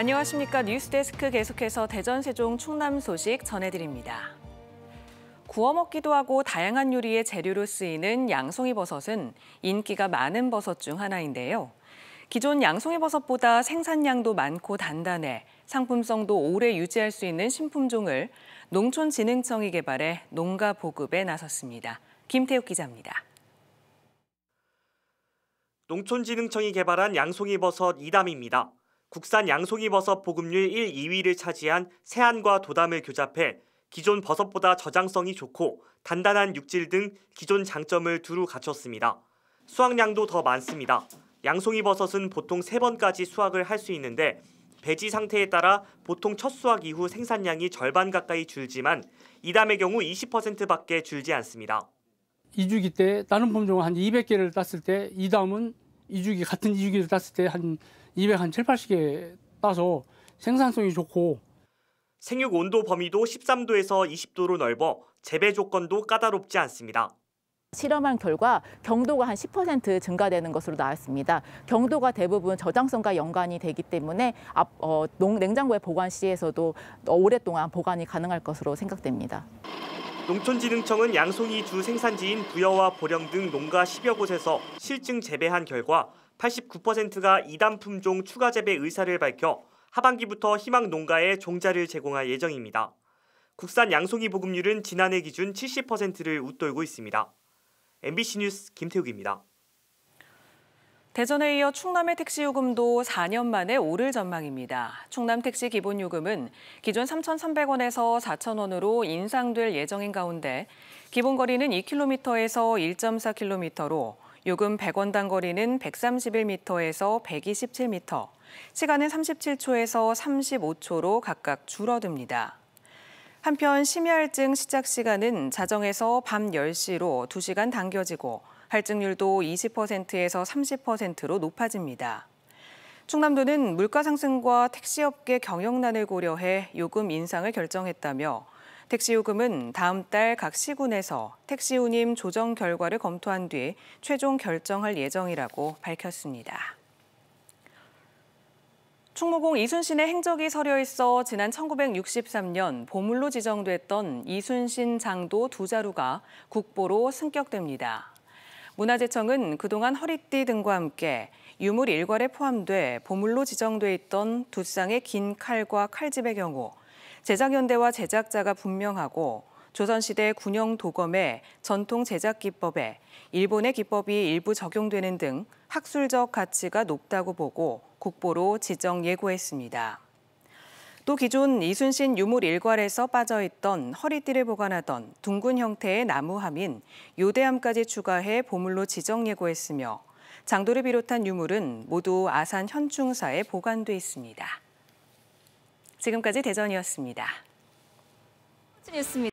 안녕하십니까 뉴스데스크 계속해서 대전 세종 충남 소식 전해드립니다. 구워 먹기도 하고 다양한 요리의 재료로 쓰이는 양송이 버섯은 인기가 많은 버섯 중 하나인데요. 기존 양송이 버섯보다 생산량도 많고 단단해 상품성도 오래 유지할 수 있는 신품종을 농촌진흥청이 개발해 농가 보급에 나섰습니다. 김태욱 기자입니다. 농촌진흥청이 개발한 양송이 버섯 이담입니다. 국산 양송이버섯 보급률 1, 2위를 차지한 세안과 도담을 교잡해 기존 버섯보다 저장성이 좋고 단단한 육질 등 기존 장점을 두루 갖췄습니다. 수확량도 더 많습니다. 양송이 버섯은 보통 3번까지 수확을 할 수 있는데 배지 상태에 따라 보통 첫 수확 이후 생산량이 절반 가까이 줄지만 이담의 경우 20%밖에 줄지 않습니다. 2주기때 다른 품종은한 200개를 땄을 때 이담은 이주기 같은 이주기를 땄을 때 한 200, 한 7, 80개 따서 생산성이 좋고 생육 온도 범위도 13도에서 20도로 넓어 재배 조건도 까다롭지 않습니다. 실험한 결과 경도가 한 10% 증가되는 것으로 나왔습니다. 경도가 대부분 저장성과 연관이 되기 때문에 앞, 어, 냉장고에 보관 시에서도 오랫동안 보관이 가능할 것으로 생각됩니다. 농촌진흥청은 양송이 주 생산지인 부여와 보령 등 농가 10여 곳에서 실증 재배한 결과 89%가 이단 품종 추가 재배 의사를 밝혀 하반기부터 희망 농가에 종자를 제공할 예정입니다. 국산 양송이 보급률은 지난해 기준 70%를 웃돌고 있습니다. MBC 뉴스 김태욱입니다. 대전에 이어 충남의 택시 요금도 4년 만에 오를 전망입니다. 충남 택시 기본 요금은 기존 3,300원에서 4,000원으로 인상될 예정인 가운데 기본 거리는 2km에서 1.4km로 요금 100원당 거리는 131m에서 127m, 시간은 37초에서 35초로 각각 줄어듭니다. 한편 심야할증 시작 시간은 자정에서 밤 10시로 2시간 당겨지고 할증률도 20%에서 30%로 높아집니다. 충남도는 물가 상승과 택시업계 경영난을 고려해 요금 인상을 결정했다며 택시 요금은 다음 달 각 시군에서 택시 운임 조정 결과를 검토한 뒤 최종 결정할 예정이라고 밝혔습니다. 충무공 이순신의 행적이 서려 있어 지난 1963년 보물로 지정됐던 이순신 장도 두 자루가 국보로 승격됩니다. 문화재청은 그동안 허리띠 등과 함께 유물 일괄에 포함돼 보물로 지정돼 있던 두 쌍의 긴 칼과 칼집의 경우 제작 연대와 제작자가 분명하고 조선시대 군용 도검의 전통 제작 기법에 일본의 기법이 일부 적용되는 등 학술적 가치가 높다고 보고 국보로 지정 예고했습니다. 또 기존 이순신 유물 일괄에서 빠져있던 허리띠를 보관하던 둥근 형태의 나무함인 요대함까지 추가해 보물로 지정 예고했으며 장도를 비롯한 유물은 모두 아산 현충사에 보관돼 있습니다. 지금까지 대전이었습니다. 뉴스입니다.